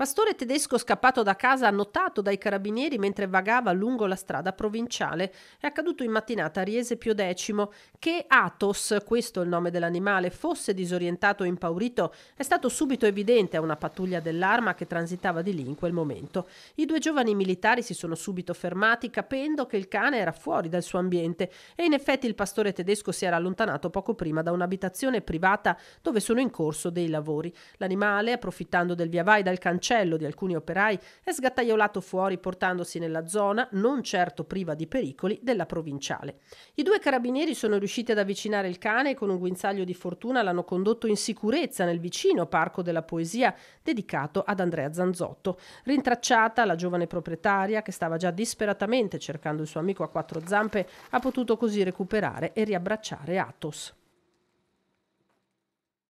Pastore tedesco scappato da casa annotato dai carabinieri mentre vagava lungo la strada provinciale. È accaduto in mattinata a Riese Pio X. Che Atos, questo è il nome dell'animale, fosse disorientato e impaurito è stato subito evidente a una pattuglia dell'arma che transitava di lì in quel momento. I due giovani militari si sono subito fermati capendo che il cane era fuori dal suo ambiente e in effetti il pastore tedesco si era allontanato poco prima da un'abitazione privata dove sono in corso dei lavori. L'animale, approfittando del via vai dal cancello, cancello di alcuni operai è sgattaiolato fuori portandosi nella zona, non certo priva di pericoli, della provinciale. I due carabinieri sono riusciti ad avvicinare il cane e con un guinzaglio di fortuna l'hanno condotto in sicurezza nel vicino Parco della Poesia dedicato ad Andrea Zanzotto. Rintracciata la giovane proprietaria che stava già disperatamente cercando il suo amico a quattro zampe ha potuto così recuperare e riabbracciare Atos.